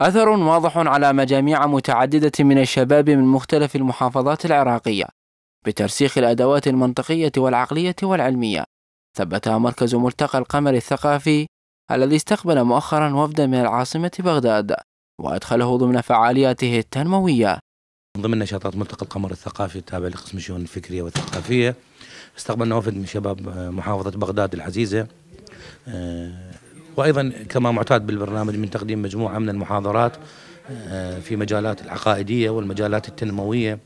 أثر واضح على مجاميع متعددة من الشباب من مختلف المحافظات العراقية بترسيخ الأدوات المنطقية والعقلية والعلمية ثبتها مركز ملتقى القمر الثقافي الذي استقبل مؤخرا وفدا من العاصمة بغداد وأدخله ضمن فعالياته التنموية من ضمن نشاطات ملتقى القمر الثقافي التابع لقسم الشؤون الفكرية والثقافية استقبلنا وفد من شباب محافظة بغداد العزيزة آه، وأيضا كما معتاد بالبرنامج من تقديم مجموعة من المحاضرات آه، في مجالات العقائدية والمجالات التنموية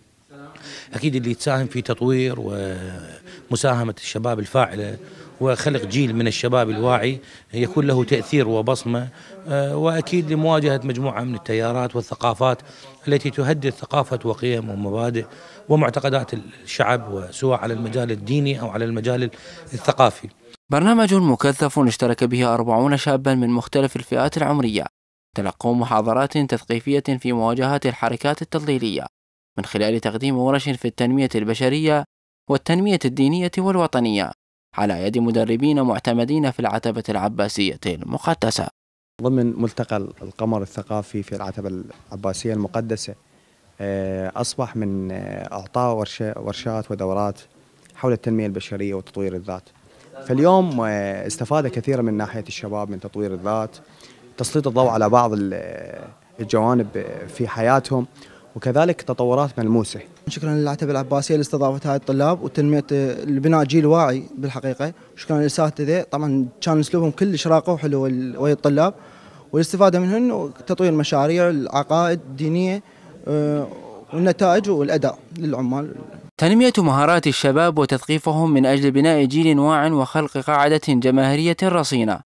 أكيد اللي تساهم في تطوير ومساهمة الشباب الفاعلة وخلق جيل من الشباب الواعي يكون له تأثير وبصمة آه، وأكيد لمواجهة مجموعة من التيارات والثقافات التي تهدد ثقافة وقيم ومبادئ ومعتقدات الشعب سواء على المجال الديني أو على المجال الثقافي برنامج مكثف اشترك به أربعون شابا من مختلف الفئات العمرية تلقوا محاضرات تثقيفية في مواجهة الحركات التضليلية من خلال تقديم ورش في التنمية البشرية والتنمية الدينية والوطنية على يد مدربين معتمدين في العتبة العباسية المقدسة ضمن ملتقى القمر الثقافي في العتبة العباسية المقدسة آه، أصبح من آه، إعطاء ورشات ودورات حول التنمية البشرية وتطوير الذات فاليوم آه، استفاد كثيرا من ناحيه الشباب من تطوير الذات تسليط الضوء على بعض آه، الجوانب آه، في حياتهم وكذلك تطورات ملموسه. شكرا للعتبه العباسيه لاستضافه هاي الطلاب وتنميه لبناء جيل واعي بالحقيقه، شكرا للاساتذه طبعا كان اسلوبهم كلش راقي وحلو ويا الطلاب والاستفاده منهم تطوير مشاريع العقائد الدينيه والنتائج والاداء للعمال. تنمية مهارات الشباب وتثقيفهم من أجل بناء جيل واع وخلق قاعدة جماهيرية رصينة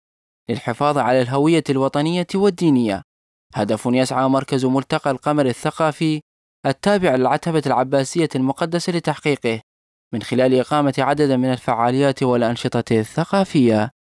للحفاظ على الهوية الوطنية والدينية هدف يسعى مركز ملتقى القمر الثقافي التابع للعتبة العباسية المقدسة لتحقيقه من خلال إقامة عدد من الفعاليات والأنشطة الثقافية